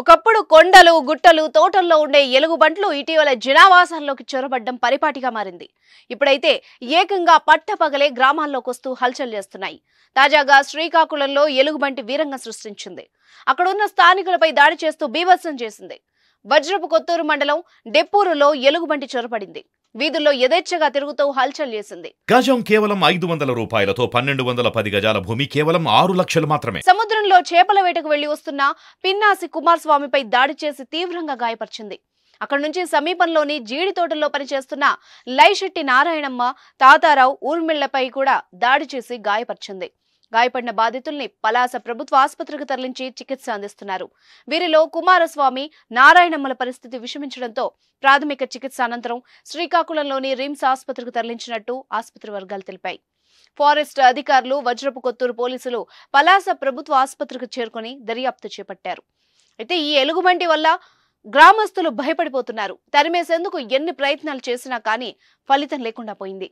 ఒకప్పుడు కొండలు గుట్టలు తోటల్లో ఉండే ఎలుగుబంట్లు ఇటీవల జనావాసాల్లోకి చొరబడ్డం పరిపాటిగా మారింది ఇప్పుడైతే ఏకంగా పట్టపగలే గ్రామాల్లోకి వస్తూ హల్చల్ చేస్తున్నాయి తాజాగా శ్రీకాకుళంలో ఎలుగుబంటి వీరంగం సృష్టించింది అక్కడున్న స్థానికులపై దాడి చేస్తూ బీభత్సం చేసింది వజ్రపు కొత్తూరు మండలం డెప్పూరులో ఎలుగుబంటి చొరబడింది వీధుల్లో యథేచ్ఛగా తిరుగుతూ హల్చల్ చేసింది గజం కేవలం ఐదు వందల రూపాయలతో పన్నెండు వందల పది గజాల భూమి కేవలం ఆరు లక్షలు మాత్రమే సముద్రంలో చేపల వేటకు వెళ్లి వస్తున్న పిన్నాసి కుమార్ స్వామిపై దాడి చేసి తీవ్రంగా గాయపరిచింది అక్కడ నుంచి సమీపంలోని జీడి తోటల్లో పనిచేస్తున్న లైశెట్టి నారాయణమ్మ తాతారావు ఊర్మిళ్లపై కూడా దాడి చేసి గాయపరిచింది గాయపడిన బాధితుల్ని పలాస ప్రభుత్వ ఆసుపత్రికి తరలించి చికిత్స అందిస్తున్నారు వీరిలో కుమారస్వామి నారాయణమ్మల పరిస్థితి విషమించడంతో ప్రాథమిక చికిత్స అనంతరం శ్రీకాకుళంలోని రిమ్స్ ఆసుపత్రికి తరలించినట్టు ఆసుపత్రి వర్గాలు తెలిపాయి ఫారెస్ట్ అధికారులు వజ్రపు కొత్తూరు పోలీసులు పలాస ప్రభుత్వ ఆసుపత్రికి చేరుకుని దర్యాప్తు చేపట్టారు అయితే ఈ ఎలుగుబంటి వల్ల గ్రామస్తులు భయపడిపోతున్నారు తరిమేసేందుకు ఎన్ని ప్రయత్నాలు చేసినా కానీ ఫలితం లేకుండా పోయింది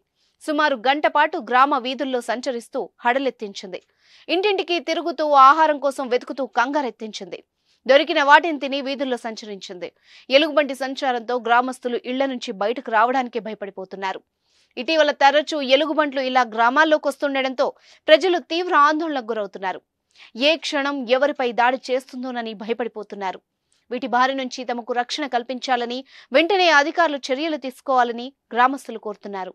సుమారు గంటపాటు గ్రామ వీధుల్లో సంచరిస్తూ హడలెత్తించింది ఇంటింటికి తిరుగుతూ ఆహారం కోసం వెతుకుతూ కంగారెత్తించింది దొరికిన వాటిని తిని వీధుల్లో సంచరించింది ఎలుగుబంటి సంచారంతో గ్రామస్తులు ఇళ్ల నుంచి బయటకు రావడానికి భయపడిపోతున్నారు ఇటీవల తరచూ ఎలుగుబంట్లు ఇలా గ్రామాల్లోకి వస్తుండటంతో ప్రజలు తీవ్ర ఆందోళనకు గురవుతున్నారు ఏ క్షణం ఎవరిపై దాడి చేస్తుందోనని భయపడిపోతున్నారు వీటి బారి నుంచి తమకు రక్షణ కల్పించాలని వెంటనే అధికారులు చర్యలు తీసుకోవాలని గ్రామస్తులు కోరుతున్నారు